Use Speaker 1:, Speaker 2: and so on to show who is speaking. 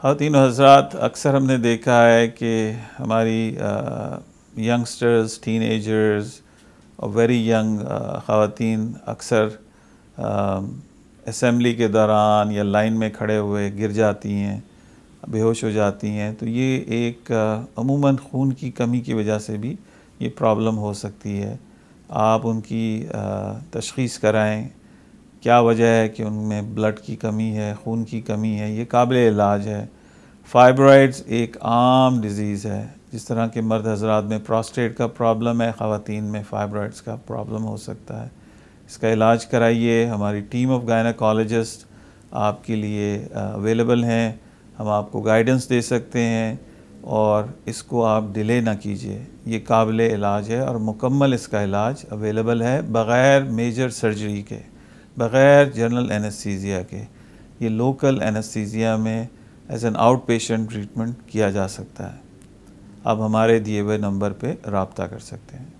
Speaker 1: खातिन हाँ, हजरात अक्सर हमने देखा है कि हमारी यंगस्टर्स टीन एजर्स और वेरी यंग ख़वान अक्सर असम्बली के दौरान या लाइन में खड़े हुए गिर जाती हैं बेहोश हो जाती हैं तो ये एक अमूमन खून की कमी की वजह से भी ये प्रॉब्लम हो सकती है आप उनकी तशखीस कराएँ क्या वजह है कि उनमें ब्लड की कमी है खून की कमी है ये काबिल इलाज है फाइब्रॉइड्स एक आम डिज़ीज़ है जिस तरह के मर्द हजरात में प्रोस्टेट का प्रॉब्लम है ख़वान में फाइब्रॉइड्स का प्रॉब्लम हो सकता है इसका इलाज कराइए हमारी टीम ऑफ गायनाकोलॉजिस्ट आपके लिए अवेलेबल हैं हम आपको गाइडेंस दे सकते हैं और इसको आप डिले ना कीजिए ये काबिल इलाज है और मुकम्मल इसका इलाज अवेलेबल है बग़ैर मेजर सर्जरी के बग़ैर जनरल एनेस्थीसिया के ये लोकल एनेस्थीसिया में as an outpatient treatment किया जा सकता है आप हमारे दिए हुए नंबर पे रबता कर सकते हैं